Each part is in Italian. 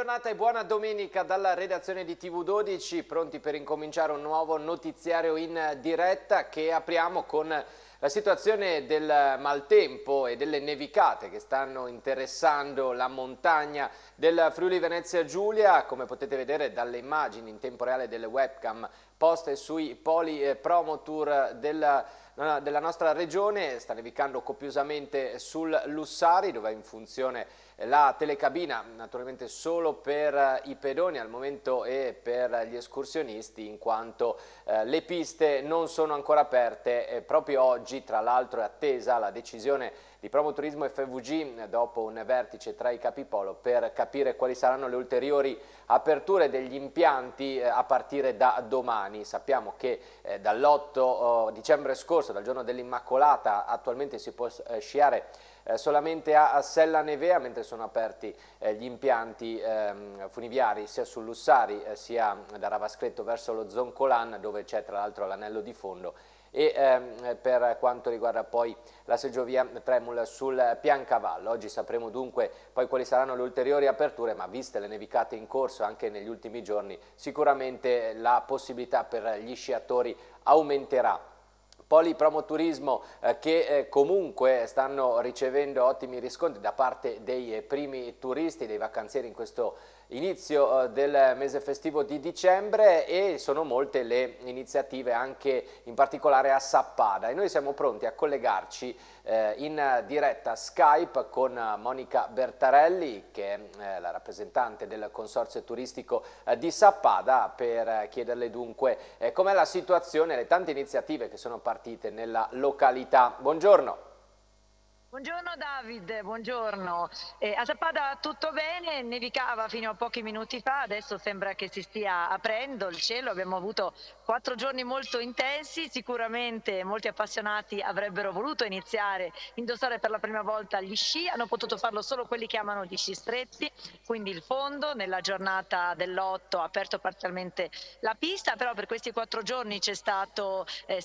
giornata e buona domenica dalla redazione di TV12, pronti per incominciare un nuovo notiziario in diretta che apriamo con la situazione del maltempo e delle nevicate che stanno interessando la montagna del Friuli Venezia Giulia, come potete vedere dalle immagini in tempo reale delle webcam poste sui poli eh, promo della, eh, della nostra regione, sta nevicando copiosamente sul Lussari dove in funzione la telecabina naturalmente solo per eh, i pedoni al momento e per gli escursionisti in quanto eh, le piste non sono ancora aperte e proprio oggi tra l'altro è attesa la decisione di Promoturismo FVG dopo un vertice tra i capipolo per capire quali saranno le ulteriori aperture degli impianti eh, a partire da domani. Sappiamo che eh, dall'8 dicembre scorso, dal giorno dell'Immacolata, attualmente si può eh, sciare eh, solamente a, a Sella Nevea, mentre sono aperti eh, gli impianti ehm, funiviari sia sul Lussari eh, sia da Ravascretto verso lo Zoncolan, dove c'è tra l'altro l'anello di fondo e ehm, per quanto riguarda poi la seggiovia Tremul sul Piancavallo. Oggi sapremo dunque poi quali saranno le ulteriori aperture, ma viste le nevicate in corso anche negli ultimi giorni, sicuramente la possibilità per gli sciatori aumenterà Polipromoturismo eh, che eh, comunque stanno ricevendo ottimi riscontri da parte dei eh, primi turisti, dei vacanzieri in questo momento inizio eh, del mese festivo di dicembre e sono molte le iniziative anche in particolare a Sappada e noi siamo pronti a collegarci eh, in diretta Skype con Monica Bertarelli che è eh, la rappresentante del Consorzio Turistico di Sappada per chiederle dunque com'è la situazione e le tante iniziative che sono partite nella località. Buongiorno. Buongiorno David, buongiorno. Eh, a Sappada tutto bene, nevicava fino a pochi minuti fa, adesso sembra che si stia aprendo il cielo, abbiamo avuto quattro giorni molto intensi, sicuramente molti appassionati avrebbero voluto iniziare, a indossare per la prima volta gli sci, hanno potuto farlo solo quelli che amano gli sci stretti, quindi il fondo nella giornata dell'8 ha aperto parzialmente la pista, però per questi quattro giorni c'è stato eh,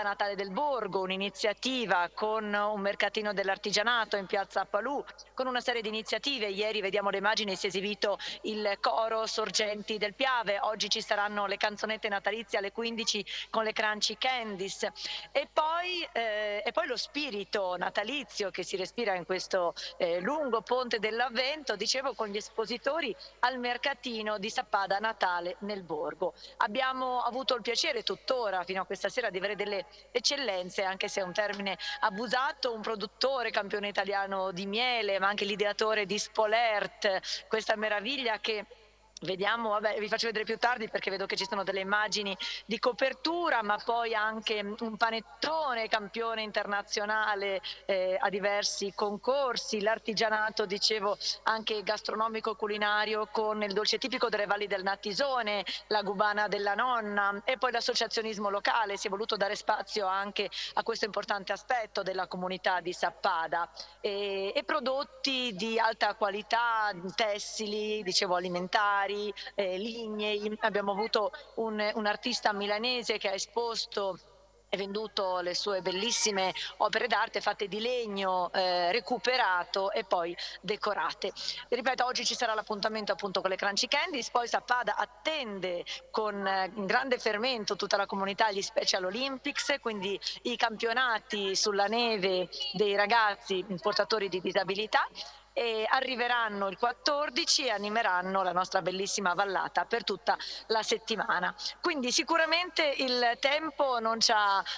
Natale del Borgo, un'iniziativa con un mercatino della dell'artigianato in piazza Palù, con una serie di iniziative. Ieri vediamo le immagini, si è esibito il coro Sorgenti del Piave, oggi ci saranno le canzonette natalizie alle 15 con le Crunchy Candies e poi, eh, e poi lo spirito natalizio che si respira in questo eh, lungo ponte dell'avvento, dicevo con gli espositori al mercatino di Sappada Natale nel Borgo. Abbiamo avuto il piacere tuttora fino a questa sera di avere delle eccellenze, anche se è un termine abusato, un produttore ideatore, campione italiano di miele, ma anche l'ideatore di Spolert, questa meraviglia che Vediamo, vabbè, vi faccio vedere più tardi perché vedo che ci sono delle immagini di copertura, ma poi anche mm, un panettone campione internazionale eh, a diversi concorsi, l'artigianato, dicevo, anche gastronomico culinario con il dolce tipico delle valli del Natisone, la gubana della nonna e poi l'associazionismo locale, si è voluto dare spazio anche a questo importante aspetto della comunità di Sappada e, e prodotti di alta qualità, tessili, dicevo alimentari alimentari, eh, lignei. Abbiamo avuto un, un artista milanese che ha esposto e venduto le sue bellissime opere d'arte fatte di legno eh, recuperato e poi decorate. Ripeto, oggi ci sarà l'appuntamento appunto con le Crunchy Candies, poi Sappada attende con eh, grande fermento tutta la comunità gli Special Olympics, quindi i campionati sulla neve dei ragazzi portatori di disabilità e arriveranno il 14 e animeranno la nostra bellissima vallata per tutta la settimana. Quindi sicuramente il tempo non,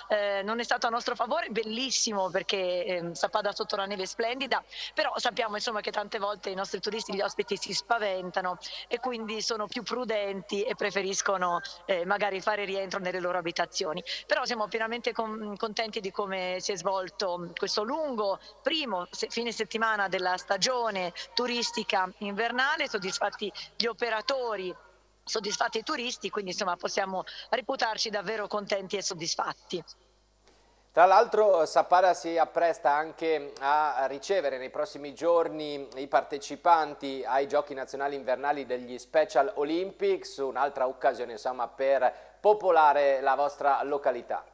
eh, non è stato a nostro favore, bellissimo perché eh, Sappada sotto la neve è splendida, però sappiamo insomma, che tante volte i nostri turisti, gli ospiti si spaventano e quindi sono più prudenti e preferiscono eh, magari fare rientro nelle loro abitazioni. Però siamo pienamente con contenti di come si è svolto questo lungo primo se fine settimana della stagione stagione turistica invernale, soddisfatti gli operatori soddisfatti i turisti, quindi insomma possiamo reputarci davvero contenti e soddisfatti. Tra l'altro eh, Sappada si appresta anche a ricevere nei prossimi giorni i partecipanti ai giochi nazionali invernali degli Special Olympics, un'altra occasione insomma, per popolare la vostra località.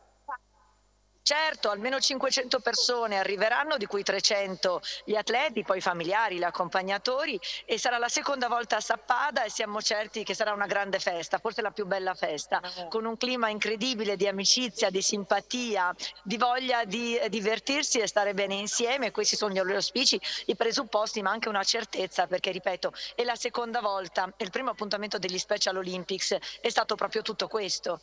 Certo, almeno 500 persone arriveranno, di cui 300 gli atleti, poi i familiari, gli accompagnatori e sarà la seconda volta a Sappada e siamo certi che sarà una grande festa, forse la più bella festa, ah. con un clima incredibile di amicizia, di simpatia, di voglia di eh, divertirsi e stare bene insieme. Questi sono gli auspici, i presupposti, ma anche una certezza, perché ripeto, è la seconda volta, il primo appuntamento degli Special Olympics è stato proprio tutto questo.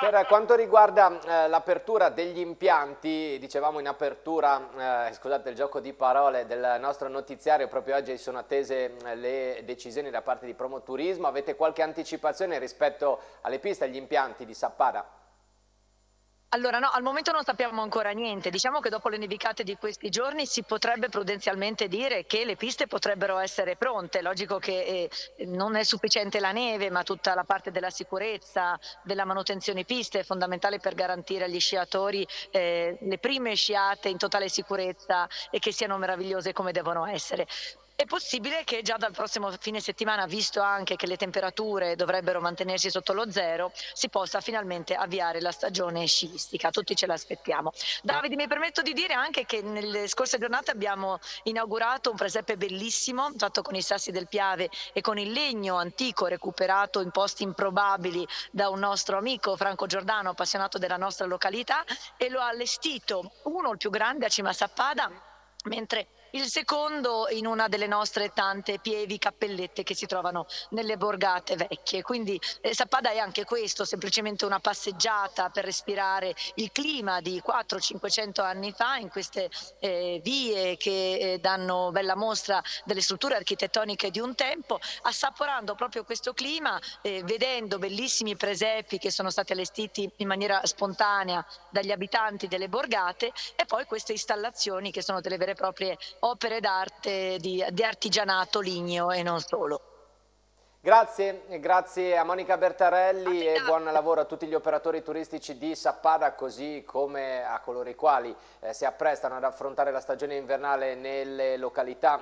Per quanto riguarda eh, l'apertura degli impianti, dicevamo in apertura, eh, scusate il gioco di parole, del nostro notiziario, proprio oggi sono attese eh, le decisioni da parte di Promoturismo, avete qualche anticipazione rispetto alle piste, agli impianti di Sappada? Allora no, al momento non sappiamo ancora niente. Diciamo che dopo le nevicate di questi giorni si potrebbe prudenzialmente dire che le piste potrebbero essere pronte. Logico che eh, non è sufficiente la neve, ma tutta la parte della sicurezza, della manutenzione piste è fondamentale per garantire agli sciatori eh, le prime sciate in totale sicurezza e che siano meravigliose come devono essere. È possibile che già dal prossimo fine settimana, visto anche che le temperature dovrebbero mantenersi sotto lo zero, si possa finalmente avviare la stagione sciistica. Tutti ce l'aspettiamo. Davide, mi permetto di dire anche che nelle scorse giornate abbiamo inaugurato un presepe bellissimo, fatto con i sassi del Piave e con il legno antico recuperato in posti improbabili da un nostro amico Franco Giordano, appassionato della nostra località, e lo ha allestito uno, il più grande a Cima Sappada, mentre il secondo in una delle nostre tante pievi cappellette che si trovano nelle borgate vecchie. Quindi eh, Sappada è anche questo, semplicemente una passeggiata per respirare il clima di 400-500 anni fa in queste eh, vie che eh, danno bella mostra delle strutture architettoniche di un tempo, assaporando proprio questo clima, eh, vedendo bellissimi presepi che sono stati allestiti in maniera spontanea dagli abitanti delle borgate e poi queste installazioni che sono delle vere e proprie opere d'arte di, di artigianato ligneo e non solo. Grazie, grazie a Monica Bertarelli e buon lavoro a tutti gli operatori turistici di Sappada così come a coloro i quali eh, si apprestano ad affrontare la stagione invernale nelle località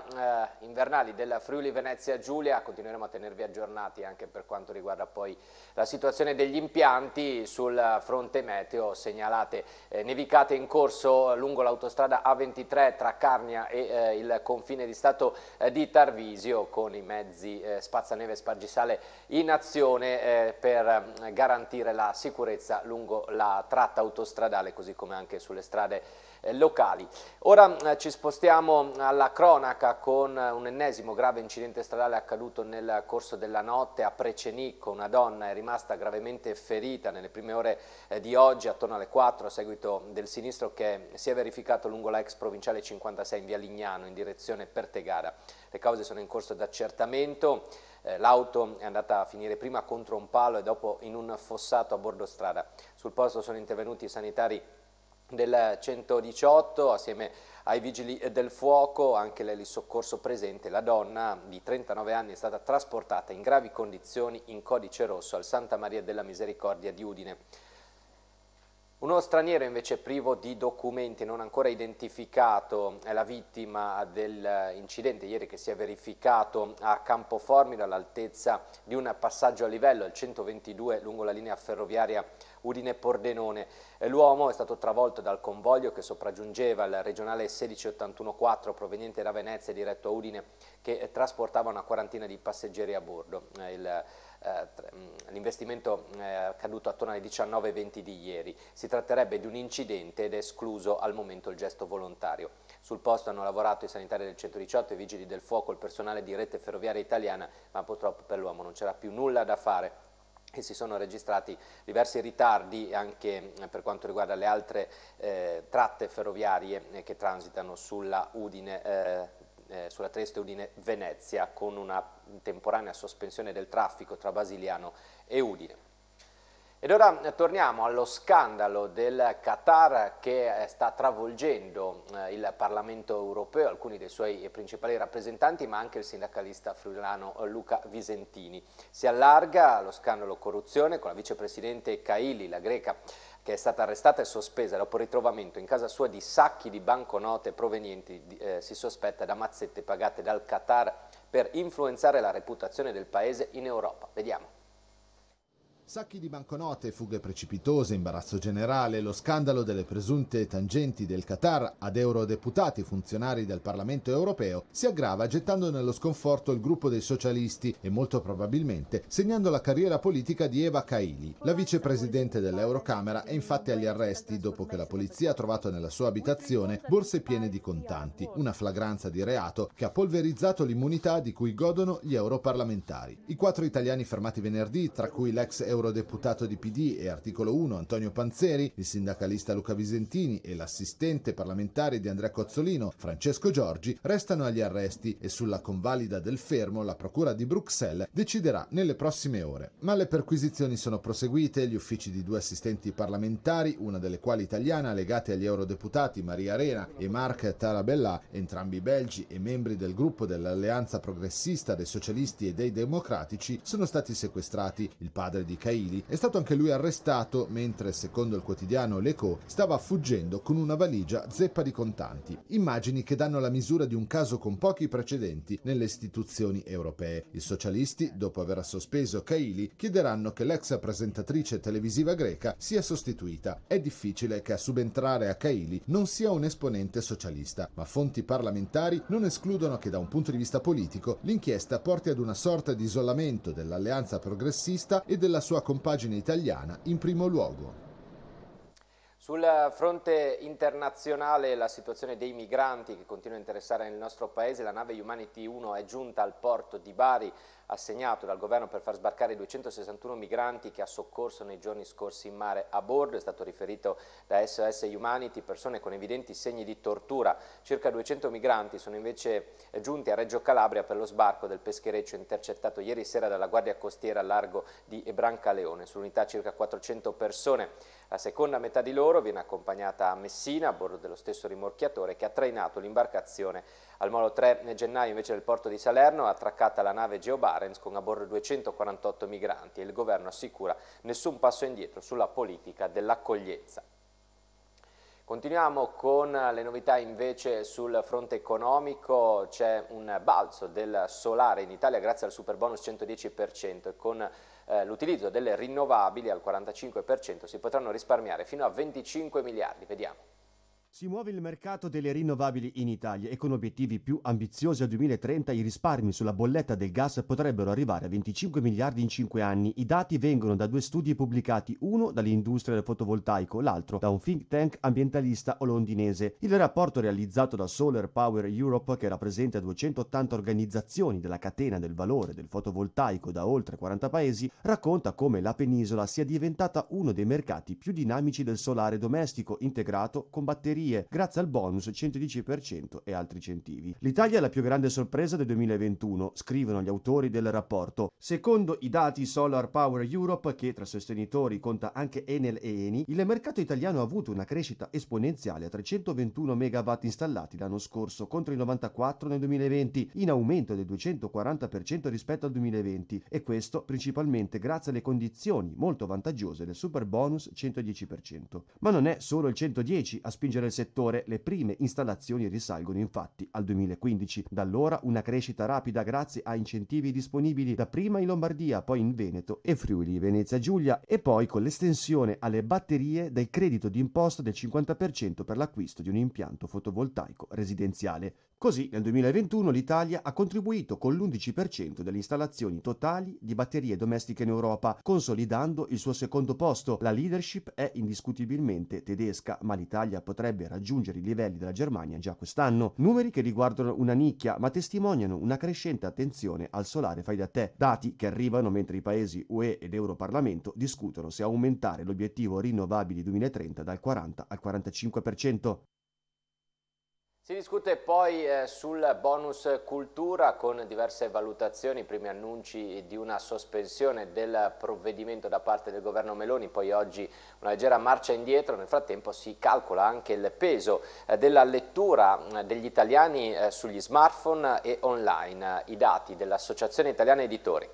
eh, invernali della Friuli Venezia Giulia. Continueremo a tenervi aggiornati anche per quanto riguarda poi la situazione degli impianti sul fronte meteo. Segnalate eh, nevicate in corso lungo l'autostrada A23 tra Carnia e eh, il confine di Stato eh, di Tarvisio con i mezzi eh, spazzaneve spazzaneve Spargisale in azione eh, per mm, garantire la sicurezza lungo la tratta autostradale così come anche sulle strade eh, locali. Ora eh, ci spostiamo alla cronaca con eh, un ennesimo grave incidente stradale accaduto nel corso della notte a Precenicco. Una donna è rimasta gravemente ferita nelle prime ore di oggi, attorno alle 4, a seguito del sinistro che si è verificato lungo la ex provinciale 56 in via Lignano, in direzione Pertegara. Le cause sono in corso d'accertamento. L'auto è andata a finire prima contro un palo e dopo in un fossato a bordo strada. Sul posto sono intervenuti i sanitari del 118 assieme ai vigili del fuoco, anche l'elisoccorso presente, la donna di 39 anni è stata trasportata in gravi condizioni in codice rosso al Santa Maria della Misericordia di Udine. Uno straniero invece privo di documenti, non ancora identificato, è la vittima dell'incidente ieri che si è verificato a Campoformi all'altezza di un passaggio a livello, al 122 lungo la linea ferroviaria Udine Pordenone. Eh, l'uomo è stato travolto dal convoglio che sopraggiungeva il regionale 16814 proveniente da Venezia diretto a Udine che eh, trasportava una quarantina di passeggeri a bordo. Eh, il, mm, l'investimento è accaduto attorno alle 19.20 di ieri. Si tratterebbe di un incidente ed è escluso al momento il gesto volontario. Sul posto hanno lavorato i sanitari del 118, i vigili del fuoco, il personale di rete ferroviaria italiana, ma purtroppo per l'uomo non c'era più nulla da fare e si sono registrati diversi ritardi anche eh, per quanto riguarda le altre eh, tratte ferroviarie eh, che transitano sulla Udine eh, eh, sulla Trieste Udine Venezia con una temporanea sospensione del traffico tra Basiliano e Udine. Ed ora torniamo allo scandalo del Qatar che eh, sta travolgendo eh, il Parlamento europeo, alcuni dei suoi principali rappresentanti, ma anche il sindacalista friulano Luca Visentini. Si allarga lo scandalo corruzione con la vicepresidente Kaili, la greca, che è stata arrestata e sospesa dopo il ritrovamento in casa sua di sacchi di banconote provenienti, eh, si sospetta, da mazzette pagate dal Qatar per influenzare la reputazione del paese in Europa. Vediamo. Sacchi di banconote, fughe precipitose, imbarazzo generale, lo scandalo delle presunte tangenti del Qatar ad eurodeputati funzionari del Parlamento europeo si aggrava gettando nello sconforto il gruppo dei socialisti e molto probabilmente segnando la carriera politica di Eva Kaili. La vicepresidente dell'Eurocamera è infatti agli arresti dopo che la polizia ha trovato nella sua abitazione borse piene di contanti, una flagranza di reato che ha polverizzato l'immunità di cui godono gli europarlamentari. I quattro italiani fermati venerdì, tra cui l'ex europarlamentare l'eurodeputato di PD e articolo 1 Antonio Panzeri, il sindacalista Luca Visentini e l'assistente parlamentare di Andrea Cozzolino, Francesco Giorgi, restano agli arresti e sulla convalida del fermo la Procura di Bruxelles deciderà nelle prossime ore. Ma le perquisizioni sono proseguite, gli uffici di due assistenti parlamentari, una delle quali italiana, legate agli eurodeputati Maria Arena e Marc Tarabella, entrambi belgi e membri del gruppo dell'Alleanza Progressista dei Socialisti e dei Democratici, sono stati sequestrati. Il padre di Kaili, è stato anche lui arrestato mentre, secondo il quotidiano L'Eco, stava fuggendo con una valigia zeppa di contanti. Immagini che danno la misura di un caso con pochi precedenti nelle istituzioni europee. I socialisti, dopo aver sospeso Kaili, chiederanno che l'ex presentatrice televisiva greca sia sostituita. È difficile che a subentrare a Kaili non sia un esponente socialista, ma fonti parlamentari non escludono che da un punto di vista politico l'inchiesta porti ad una sorta di isolamento dell'alleanza progressista e della sua sua compagine italiana in primo luogo. Sul fronte internazionale la situazione dei migranti che continua a interessare nel nostro paese, la nave Humanity 1 è giunta al porto di Bari assegnato dal governo per far sbarcare i 261 migranti che ha soccorso nei giorni scorsi in mare a bordo, è stato riferito da SOS Humanity, persone con evidenti segni di tortura. Circa 200 migranti sono invece giunti a Reggio Calabria per lo sbarco del peschereccio intercettato ieri sera dalla Guardia Costiera a largo di Ebrancaleone, sull'unità circa 400 persone. La seconda metà di loro viene accompagnata a Messina a bordo dello stesso rimorchiatore che ha trainato l'imbarcazione. Al molo 3 gennaio invece del porto di Salerno ha attraccata la nave Geo Barents con a bordo 248 migranti e il governo assicura nessun passo indietro sulla politica dell'accoglienza. Continuiamo con le novità invece sul fronte economico, c'è un balzo del solare in Italia grazie al super bonus 110% con eh, l'utilizzo delle rinnovabili al 45% si potranno risparmiare fino a 25 miliardi. Vediamo. Si muove il mercato delle rinnovabili in Italia e con obiettivi più ambiziosi al 2030 i risparmi sulla bolletta del gas potrebbero arrivare a 25 miliardi in 5 anni. I dati vengono da due studi pubblicati, uno dall'industria del fotovoltaico, l'altro da un think tank ambientalista londinese. Il rapporto realizzato da Solar Power Europe, che rappresenta 280 organizzazioni della catena del valore del fotovoltaico da oltre 40 paesi, racconta come la penisola sia diventata uno dei mercati più dinamici del solare domestico integrato con batterie massonerie, grazie al bonus 110% e altri incentivi. L'Italia è la più grande sorpresa del 2021, scrivono gli autori del rapporto. Secondo i dati Solar Power Europe, che tra sostenitori conta anche Enel e Eni, il mercato italiano ha avuto una crescita esponenziale a 321 MW installati l'anno scorso contro i 94 nel 2020, in aumento del 240% rispetto al 2020 e questo principalmente grazie alle condizioni molto vantaggiose del super bonus 110%. Ma non è solo il 110 a spingere del settore, le prime installazioni risalgono infatti al 2015. Da allora una crescita rapida grazie a incentivi disponibili dapprima in Lombardia, poi in Veneto e Friuli Venezia Giulia e poi con l'estensione alle batterie del credito d'imposta del 50% per l'acquisto di un impianto fotovoltaico residenziale. Così nel 2021 l'Italia ha contribuito con l'11% delle installazioni totali di batterie domestiche in Europa, consolidando il suo secondo posto. La leadership è indiscutibilmente tedesca, ma l'Italia potrebbe raggiungere i livelli della Germania già quest'anno. Numeri che riguardano una nicchia, ma testimoniano una crescente attenzione al solare fai da te, dati che arrivano mentre i paesi UE ed Europarlamento discutono se aumentare l'obiettivo rinnovabili 2030 dal 40 al 45%. Si discute poi eh, sul bonus cultura con diverse valutazioni, i primi annunci di una sospensione del provvedimento da parte del governo Meloni, poi oggi una leggera marcia indietro, nel frattempo si calcola anche il peso eh, della lettura eh, degli italiani eh, sugli smartphone e online, i dati dell'Associazione Italiana Editori.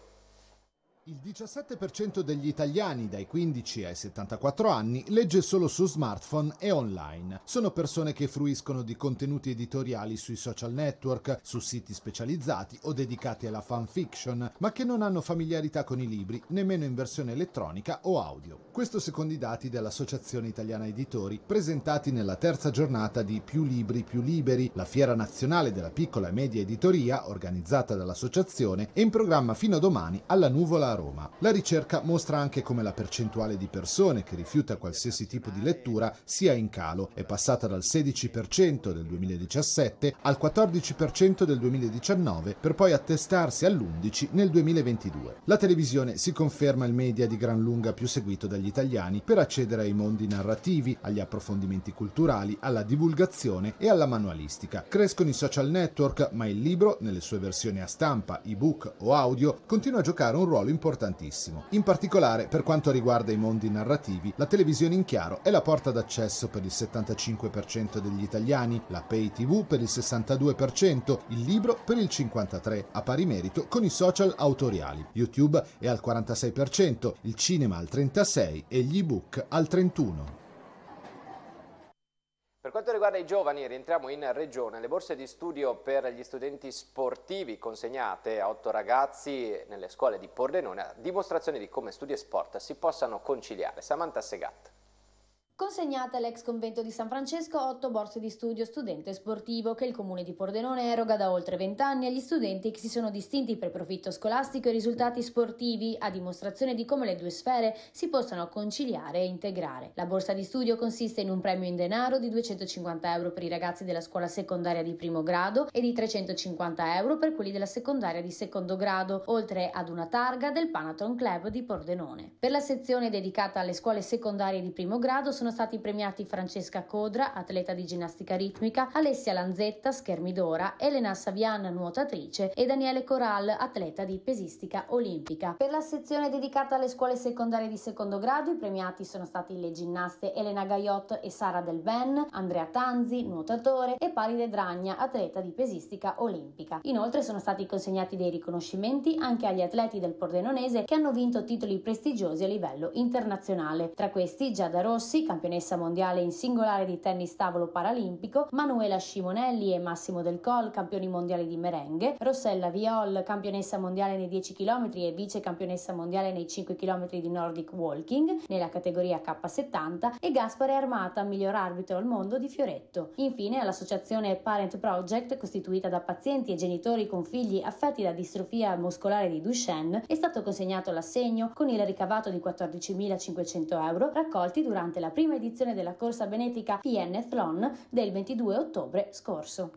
Il 17% degli italiani dai 15 ai 74 anni legge solo su smartphone e online. Sono persone che fruiscono di contenuti editoriali sui social network, su siti specializzati o dedicati alla fanfiction, ma che non hanno familiarità con i libri, nemmeno in versione elettronica o audio. Questo secondo i dati dell'Associazione Italiana Editori, presentati nella terza giornata di Più Libri Più Liberi, la fiera nazionale della piccola e media editoria organizzata dall'associazione è in programma fino a domani alla nuvola Roma. La ricerca mostra anche come la percentuale di persone che rifiuta qualsiasi tipo di lettura sia in calo, è passata dal 16% del 2017 al 14% del 2019 per poi attestarsi all'11% nel 2022. La televisione si conferma il media di gran lunga più seguito dagli italiani per accedere ai mondi narrativi, agli approfondimenti culturali, alla divulgazione e alla manualistica. Crescono i social network, ma il libro, nelle sue versioni a stampa, ebook o audio, continua a giocare un ruolo importante importantissimo, in particolare per quanto riguarda i mondi narrativi, la televisione in chiaro è la porta d'accesso per il 75% degli italiani, la pay tv per il 62%, il libro per il 53%, a pari merito con i social autoriali. YouTube è al 46%, il cinema al 36% e gli ebook al 31%. Per quanto riguarda i giovani, rientriamo in regione. Le borse di studio per gli studenti sportivi consegnate a otto ragazzi nelle scuole di Pordenone, dimostrazione di come studi e sport si possano conciliare. Samantha Segat. Consegnate all'ex convento di San Francesco otto borse di studio studente sportivo che il comune di Pordenone eroga da oltre vent'anni agli studenti che si sono distinti per profitto scolastico e risultati sportivi, a dimostrazione di come le due sfere si possano conciliare e integrare. La borsa di studio consiste in un premio in denaro di 250 euro per i ragazzi della scuola secondaria di primo grado e di 350 euro per quelli della secondaria di secondo grado, oltre ad una targa del Panathon Club di Pordenone. Per la sezione dedicata alle scuole secondarie di primo grado sono sono stati premiati Francesca Codra, atleta di ginnastica ritmica, Alessia Lanzetta, schermidora, Elena Savian, nuotatrice e Daniele Coral, atleta di pesistica olimpica. Per la sezione dedicata alle scuole secondarie di secondo grado i premiati sono stati le ginnaste Elena Gaiotto e Sara Del Ben, Andrea Tanzi, nuotatore e Paride Dragna, atleta di pesistica olimpica. Inoltre sono stati consegnati dei riconoscimenti anche agli atleti del Pordenonese che hanno vinto titoli prestigiosi a livello internazionale. Tra questi Giada Rossi, campionessa mondiale in singolare di tennis tavolo paralimpico, Manuela Scimonelli e Massimo Del Col, campioni mondiali di merenghe, Rossella Viol, campionessa mondiale nei 10 km e vice campionessa mondiale nei 5 km di Nordic Walking nella categoria K70 e Gaspare Armata, miglior arbitro al mondo di Fioretto. Infine all'associazione Parent Project, costituita da pazienti e genitori con figli affetti da distrofia muscolare di Duchenne, è stato consegnato l'assegno con il ricavato di 14.500 euro raccolti durante la prima prima edizione della corsa benefica PN del 22 ottobre scorso.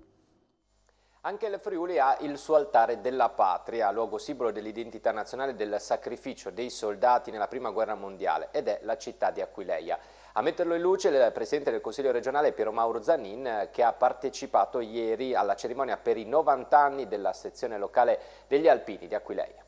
Anche il Friuli ha il suo altare della patria, luogo simbolo dell'identità nazionale e del sacrificio dei soldati nella prima guerra mondiale ed è la città di Aquileia. A metterlo in luce il Presidente del Consiglio regionale Piero Mauro Zanin che ha partecipato ieri alla cerimonia per i 90 anni della sezione locale degli Alpini di Aquileia.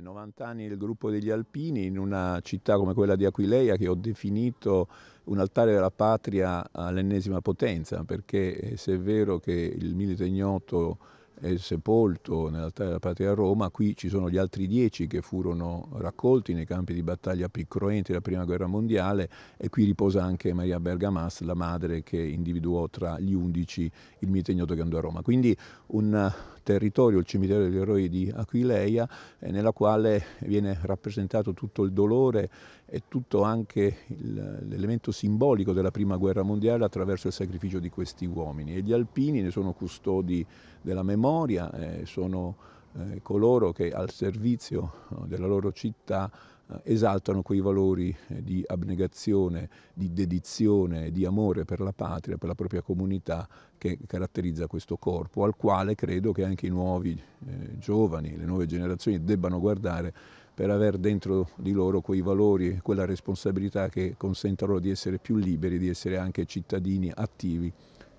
90 eh, anni del gruppo degli Alpini in una città come quella di Aquileia che ho definito un altare della patria all'ennesima potenza perché eh, se è vero che il milite ignoto è sepolto nell'altare della patria a Roma, qui ci sono gli altri dieci che furono raccolti nei campi di battaglia più cruenti della prima guerra mondiale e qui riposa anche Maria Bergamas, la madre che individuò tra gli undici il milite ignoto che andò a Roma. Quindi un territorio, il cimitero degli eroi di Aquileia, eh, nella quale viene rappresentato tutto il dolore e tutto anche l'elemento simbolico della prima guerra mondiale attraverso il sacrificio di questi uomini. E gli alpini ne sono custodi della memoria, eh, sono eh, coloro che al servizio della loro città eh, esaltano quei valori eh, di abnegazione, di dedizione, di amore per la patria, per la propria comunità che caratterizza questo corpo, al quale credo che anche i nuovi eh, giovani, le nuove generazioni debbano guardare per avere dentro di loro quei valori quella responsabilità che consenta loro di essere più liberi, di essere anche cittadini attivi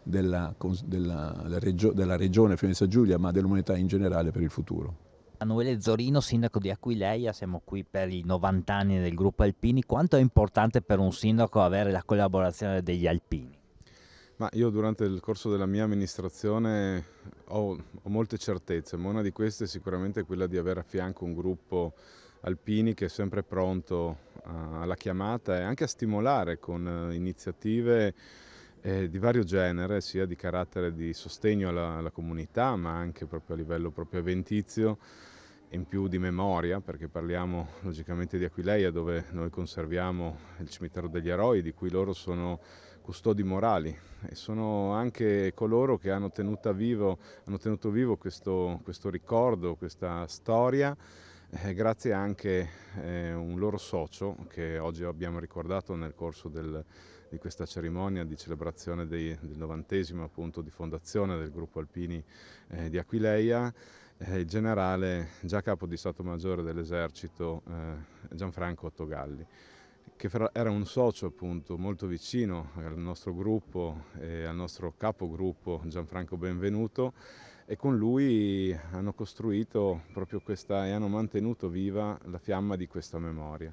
della, della, della, regio, della regione Fiorenza Giulia, ma dell'umanità in generale per il futuro. Emanuele Zorino, sindaco di Aquileia, siamo qui per i 90 anni del gruppo Alpini. Quanto è importante per un sindaco avere la collaborazione degli Alpini? Ma io durante il corso della mia amministrazione ho, ho molte certezze, ma una di queste è sicuramente quella di avere a fianco un gruppo Alpini che è sempre pronto alla chiamata e anche a stimolare con eh, iniziative eh, di vario genere, sia di carattere di sostegno alla, alla comunità, ma anche proprio a livello proprio avventizio, in più di memoria, perché parliamo logicamente di Aquileia, dove noi conserviamo il cimitero degli eroi, di cui loro sono custodi morali e sono anche coloro che hanno, vivo, hanno tenuto vivo questo, questo, ricordo, questa storia, eh, grazie anche a eh, un loro socio che oggi abbiamo ricordato nel corso del, di questa cerimonia di celebrazione dei, del novantesimo appunto di fondazione del gruppo Alpini eh, di Aquileia eh, il generale già capo di Stato Maggiore dell'esercito eh, Gianfranco Ottogalli che era un socio appunto molto vicino al nostro gruppo e al nostro capogruppo Gianfranco Benvenuto e con lui hanno costruito proprio questa e hanno mantenuto viva la fiamma di questa memoria.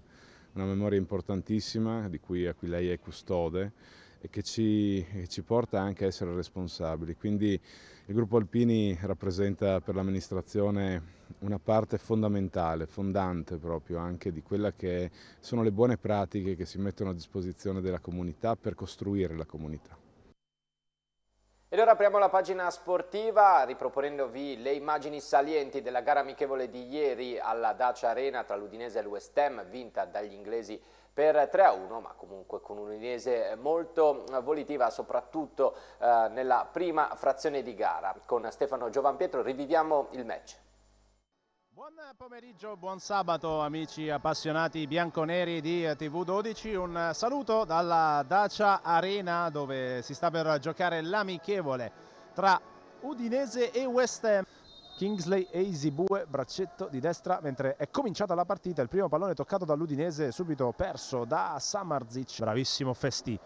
Una memoria importantissima di cui, lei è custode e che ci, che ci porta anche a essere responsabili. Quindi il gruppo Alpini rappresenta per l'amministrazione una parte fondamentale, fondante proprio anche di quella che sono le buone pratiche che si mettono a disposizione della comunità per costruire la comunità. E ora apriamo la pagina sportiva riproponendovi le immagini salienti della gara amichevole di ieri alla Dacia Arena tra l'Udinese e l'West Ham, vinta dagli inglesi per 3-1, a ma comunque con un'Udinese molto volitiva, soprattutto eh, nella prima frazione di gara. Con Stefano Giovanpietro riviviamo il match. Buon pomeriggio, buon sabato amici appassionati bianconeri di TV12, un saluto dalla Dacia Arena dove si sta per giocare l'amichevole tra Udinese e West Ham. Kingsley e Isibue, braccetto di destra, mentre è cominciata la partita, il primo pallone toccato dall'Udinese, subito perso da Samarzic, bravissimo Festi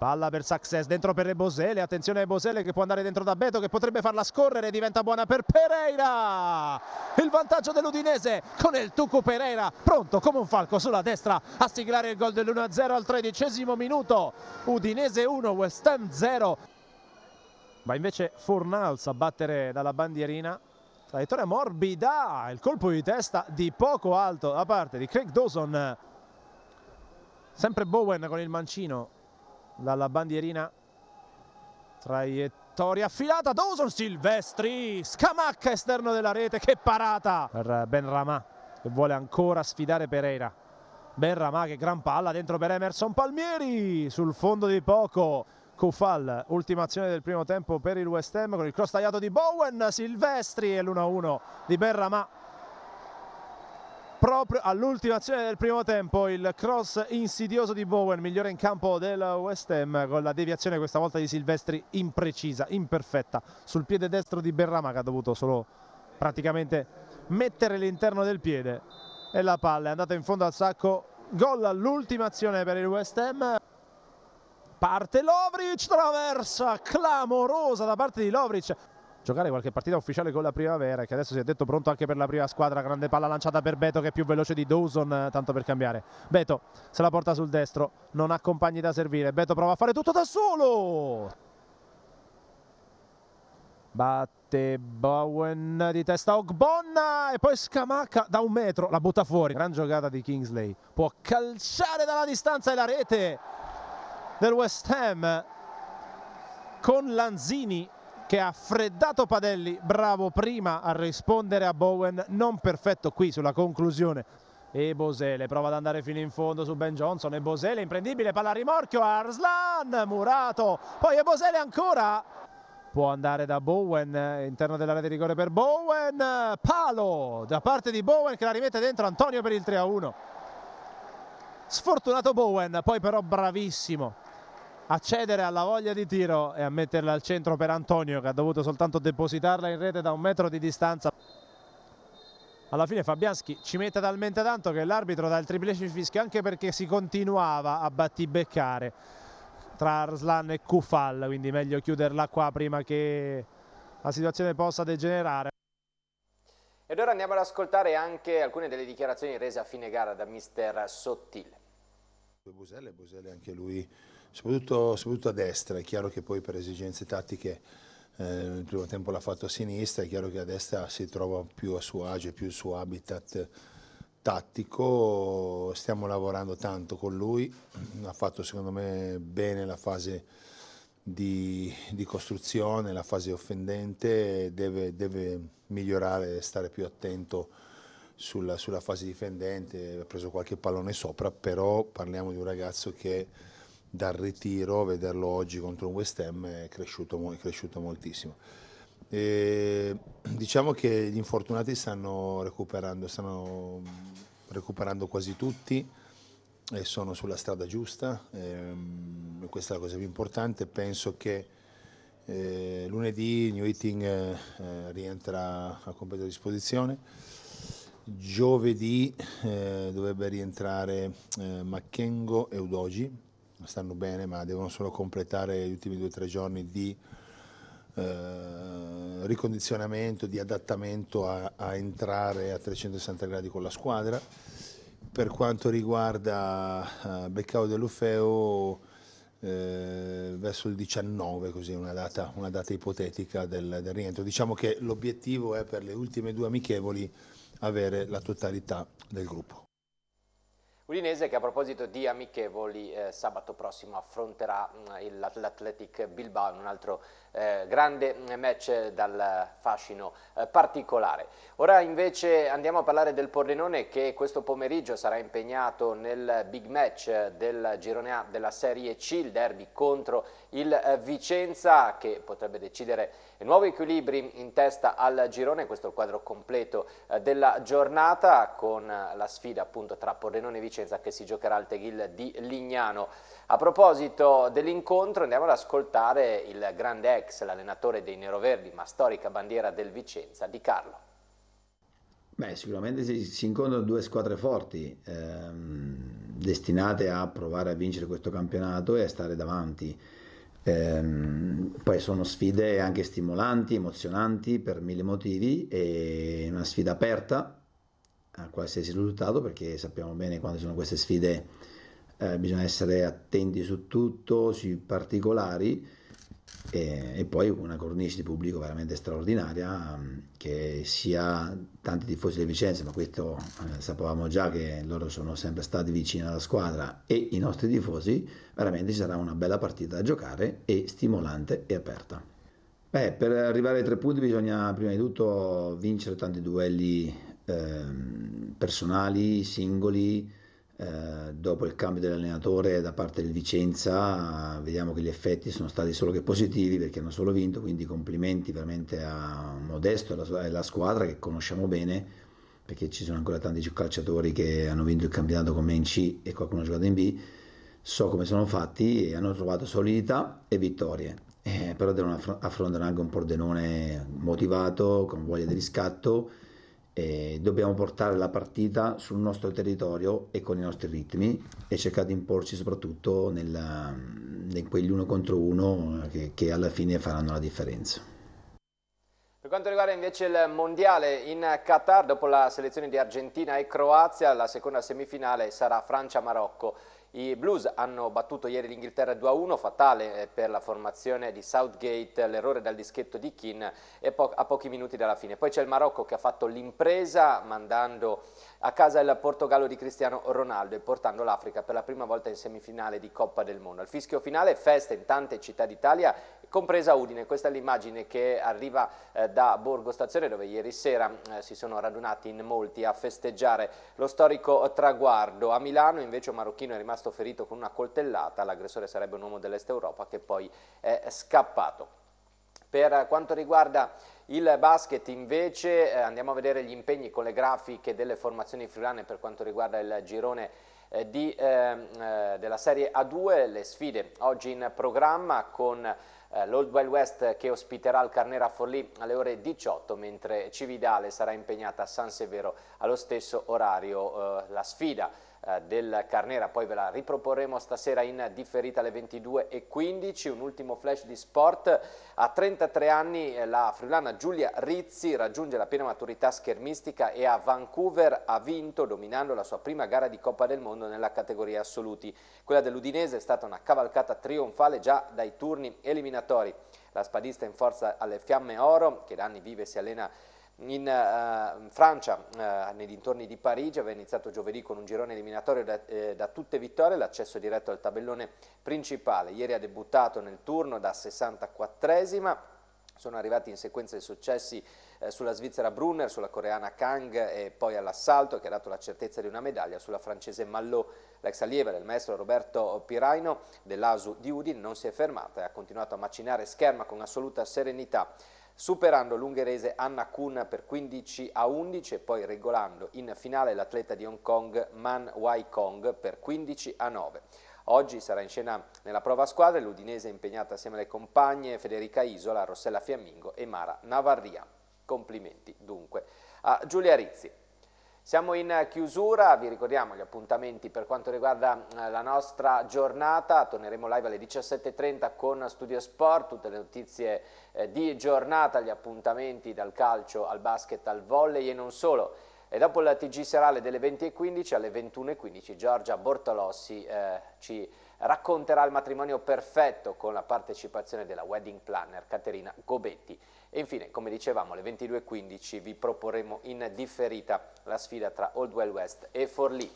Palla per Success, dentro per Bosele, attenzione a Bosele che può andare dentro da Beto che potrebbe farla scorrere, diventa buona per Pereira. Il vantaggio dell'Udinese con il Tucu Pereira, pronto come un falco sulla destra a siglare il gol dell'1-0 al tredicesimo minuto. Udinese 1, West Ham 0. Va invece Fornals a battere dalla bandierina. Traiettoria morbida, il colpo di testa di poco alto da parte di Craig Dawson. Sempre Bowen con il mancino dalla bandierina traiettoria affilata Dawson Silvestri Scamacca esterno della rete che parata per Ben Ramà che vuole ancora sfidare Pereira Ben Ramà che gran palla dentro per Emerson Palmieri sul fondo di poco Cufal, ultima azione del primo tempo per il West Ham con il cross tagliato di Bowen, Silvestri e l'1-1 di Berrama proprio all'ultima azione del primo tempo il cross insidioso di Bowen, migliore in campo del West Ham con la deviazione questa volta di Silvestri imprecisa, imperfetta sul piede destro di Berrama che ha dovuto solo praticamente mettere l'interno del piede e la palla è andata in fondo al sacco gol all'ultima azione per il West Ham parte Lovric, traversa clamorosa da parte di Lovric giocare qualche partita ufficiale con la primavera che adesso si è detto pronto anche per la prima squadra grande palla lanciata per Beto che è più veloce di Dawson eh, tanto per cambiare Beto se la porta sul destro non ha compagni da servire Beto prova a fare tutto da solo batte Bowen di testa Ogbonna e poi Scamacca da un metro la butta fuori gran giocata di Kingsley può calciare dalla distanza e la rete del West Ham con Lanzini che ha freddato Padelli, bravo prima a rispondere a Bowen, non perfetto qui sulla conclusione. E Bosele prova ad andare fino in fondo su Ben Johnson e Bosele imprendibile, palla a rimorchio, Arslan, Murato, poi e Bosele ancora, può andare da Bowen, interno dell'area di rigore per Bowen, palo da parte di Bowen che la rimette dentro Antonio per il 3-1. Sfortunato Bowen, poi però bravissimo a cedere alla voglia di tiro e a metterla al centro per Antonio che ha dovuto soltanto depositarla in rete da un metro di distanza. Alla fine Fabianski ci mette talmente tanto che l'arbitro dà il triplice fischio anche perché si continuava a battibeccare tra Arslan e Kufal, quindi meglio chiuderla qua prima che la situazione possa degenerare. Ed ora andiamo ad ascoltare anche alcune delle dichiarazioni rese a fine gara da mister Sottile. Buselle, Buselle anche lui soprattutto, soprattutto, a destra, è chiaro che poi per esigenze tattiche eh, il primo tempo l'ha fatto a sinistra, è chiaro che a destra si trova più a suo agio, più il suo habitat tattico, stiamo lavorando tanto con lui, ha fatto secondo me bene la fase di, di costruzione, la fase offendente, deve, deve migliorare, stare più attento sulla, sulla, fase difendente, ha preso qualche pallone sopra, però parliamo di un ragazzo che dal ritiro, vederlo oggi contro un West Ham è cresciuto, è cresciuto moltissimo. E diciamo che gli infortunati stanno recuperando, stanno mm, recuperando quasi tutti e sono sulla strada giusta, ehm, e questa è la cosa più importante. Penso che eh, lunedì New Eating eh, rientra a completa disposizione. Giovedì eh, dovrebbe rientrare eh, Mackengo e Udoji stanno bene ma devono solo completare gli ultimi due o tre giorni di eh, ricondizionamento, di adattamento a, a, entrare a 360 gradi con la squadra. Per quanto riguarda eh, Beccao dell'Ufeo, eh, verso il 19, così una data, una data ipotetica del, del, rientro. Diciamo che l'obiettivo è per le ultime due amichevoli avere la totalità del gruppo. Udinese che a proposito di amichevoli eh, sabato prossimo affronterà mm, l'Athletic Bilbao in un altro eh, grande match dal fascino eh, particolare. Ora invece andiamo a parlare del Pordenone che questo pomeriggio sarà impegnato nel big match del girone A della Serie C, il derby contro il eh, Vicenza che potrebbe decidere nuovi equilibri in testa al girone, questo è il quadro completo eh, della giornata con la sfida appunto tra Pordenone e Vicenza che si giocherà al Teghil di Lignano. A proposito dell'incontro andiamo ad ascoltare il grande ex, l'allenatore dei Neroverdi, ma storica bandiera del Vicenza, Di Carlo. Beh, sicuramente si, si incontrano due squadre forti, ehm, destinate a provare a vincere questo campionato e a stare davanti. Ehm, poi sono sfide anche stimolanti, emozionanti per mille motivi e una sfida aperta a qualsiasi risultato perché sappiamo bene quando sono queste sfide eh, bisogna essere attenti su tutto, sui particolari e, e poi una cornice di pubblico veramente straordinaria mm, che sia tanti tifosi di Vicenza, ma questo eh, sapevamo già che loro sono sempre stati vicini alla squadra e i nostri tifosi, veramente sarà una bella partita da giocare e stimolante e aperta. Beh, per arrivare ai tre punti bisogna prima di tutto vincere tanti duelli eh, personali, singoli, eh, dopo il cambio dell'allenatore da parte del Vicenza eh, vediamo che gli effetti sono stati solo che positivi perché hanno solo vinto, quindi complimenti veramente a Modesto e alla, alla squadra che conosciamo bene perché ci sono ancora tanti calciatori che hanno vinto il campionato con me in C e qualcuno ha giocato in B, so come sono fatti e hanno trovato solidità e vittorie. Eh, però devono affrontare anche un Pordenone motivato, con voglia di riscatto eh, dobbiamo portare la partita sul nostro territorio e con i nostri ritmi e cercare di imporci soprattutto nella, in quegli uno contro uno che, che alla fine faranno la differenza. Per quanto riguarda invece il mondiale in Qatar, dopo la selezione di Argentina e Croazia, la seconda semifinale sarà Francia-Marocco. I Blues hanno battuto ieri l'Inghilterra 2-1, fatale eh, per la formazione di Southgate, l'errore dal dischetto di Keane po a pochi minuti dalla fine. Poi c'è il Marocco che ha fatto l'impresa mandando a casa il Portogallo di Cristiano Ronaldo e portando l'Africa per la prima volta in semifinale di Coppa del Mondo. Al fischio finale festa in tante città d'Italia compresa Udine. Questa è l'immagine che arriva eh, da Borgo Stazione dove ieri sera eh, si sono radunati in molti a festeggiare lo storico traguardo. A Milano invece un marocchino è rimasto ferito con una coltellata, l'aggressore sarebbe un uomo dell'Est Europa che poi è scappato. Per quanto riguarda il basket invece eh, andiamo a vedere gli impegni con le grafiche delle formazioni friulane per quanto riguarda il girone eh, di, ehm, eh, della Serie A2, le sfide oggi in programma con eh, l'Old Wild West che ospiterà il Carnera Forlì alle ore 18, mentre Cividale sarà impegnata a San Severo allo stesso orario eh, la sfida eh, del Carnera, poi ve la riproporremo stasera in differita alle 22.15, un ultimo flash di sport, a 33 anni eh, la friulana Giulia Rizzi raggiunge la piena maturità schermistica e a Vancouver ha vinto dominando la sua prima gara di Coppa del Mondo nella categoria assoluti, quella dell'Udinese è stata una cavalcata trionfale già dai turni eliminatori, la spadista in forza alle fiamme oro che da anni vive e si allena in uh, Francia, uh, nei dintorni di Parigi, aveva iniziato giovedì con un girone eliminatorio da, eh, da tutte vittorie, l'accesso diretto al tabellone principale. Ieri ha debuttato nel turno da 64esima, sono arrivati in sequenza i successi eh, sulla svizzera Brunner, sulla coreana Kang e poi all'assalto che ha dato la certezza di una medaglia sulla francese Mallot. L'ex allieva del maestro Roberto Piraino dell'ASU di Udin non si è fermata e ha continuato a macinare scherma con assoluta serenità superando l'ungherese Anna Kuhn per 15 a 11 e poi regolando in finale l'atleta di Hong Kong Man Wai Kong per 15 a 9. Oggi sarà in scena nella prova a squadre l'Udinese impegnata assieme alle compagne Federica Isola, Rossella Fiammingo e Mara Navarria. Complimenti dunque a Giulia Rizzi. Siamo in chiusura, vi ricordiamo gli appuntamenti per quanto riguarda eh, la nostra giornata, torneremo live alle 17.30 con Studio Sport, tutte le notizie eh, di giornata, gli appuntamenti dal calcio al basket al volley e non solo. E dopo il TG serale delle 20.15 alle 21.15 Giorgia Bortolossi eh, ci racconterà il matrimonio perfetto con la partecipazione della wedding planner Caterina Gobetti. E infine, come dicevamo, alle 22.15 vi proporremo in differita la sfida tra Old Well West e Forlì.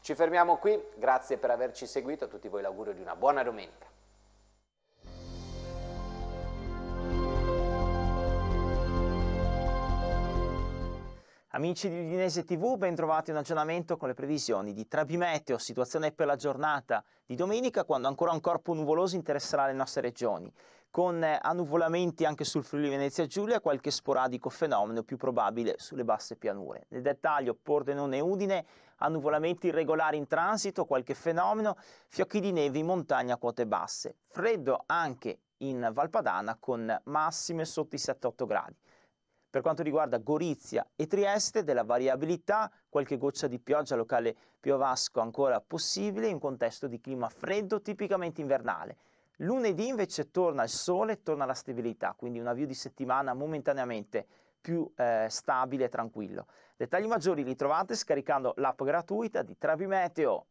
Ci fermiamo qui, grazie per averci seguito, a tutti voi l'augurio di una buona domenica. Amici di Udinese TV, ben trovati in aggiornamento con le previsioni di Trabimeteo, situazione per la giornata di domenica, quando ancora un corpo nuvoloso interesserà le nostre regioni, con eh, annuvolamenti anche sul Friuli Venezia Giulia, qualche sporadico fenomeno più probabile sulle basse pianure. Nel dettaglio, Pordenone e Udine, annuvolamenti irregolari in transito, qualche fenomeno, fiocchi di neve in montagna a quote basse. Freddo anche in Valpadana con massime sotto i 7-8 gradi. Per quanto riguarda Gorizia e Trieste, della variabilità, qualche goccia di pioggia locale piovasco ancora possibile in un contesto di clima freddo tipicamente invernale. Lunedì invece torna il sole, torna la stabilità, quindi un avvio di settimana momentaneamente più eh, stabile e tranquillo. Dettagli maggiori li trovate scaricando l'app gratuita di Travimeteo.